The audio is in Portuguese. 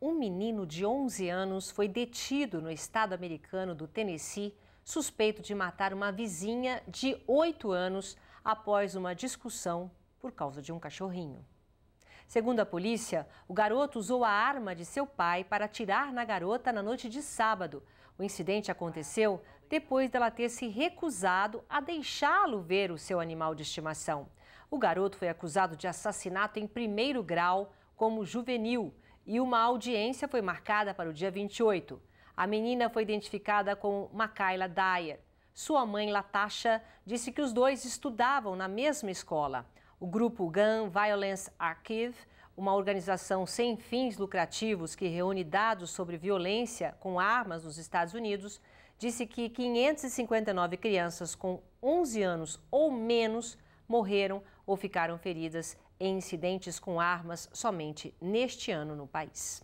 um menino de 11 anos foi detido no estado americano do Tennessee, suspeito de matar uma vizinha de 8 anos após uma discussão por causa de um cachorrinho. Segundo a polícia, o garoto usou a arma de seu pai para atirar na garota na noite de sábado. O incidente aconteceu depois dela ter se recusado a deixá-lo ver o seu animal de estimação. O garoto foi acusado de assassinato em primeiro grau como juvenil e uma audiência foi marcada para o dia 28. A menina foi identificada como Makayla Dyer. Sua mãe, Latasha, disse que os dois estudavam na mesma escola. O grupo Gun Violence Archive, uma organização sem fins lucrativos que reúne dados sobre violência com armas nos Estados Unidos, disse que 559 crianças com 11 anos ou menos morreram ou ficaram feridas em incidentes com armas somente neste ano no país.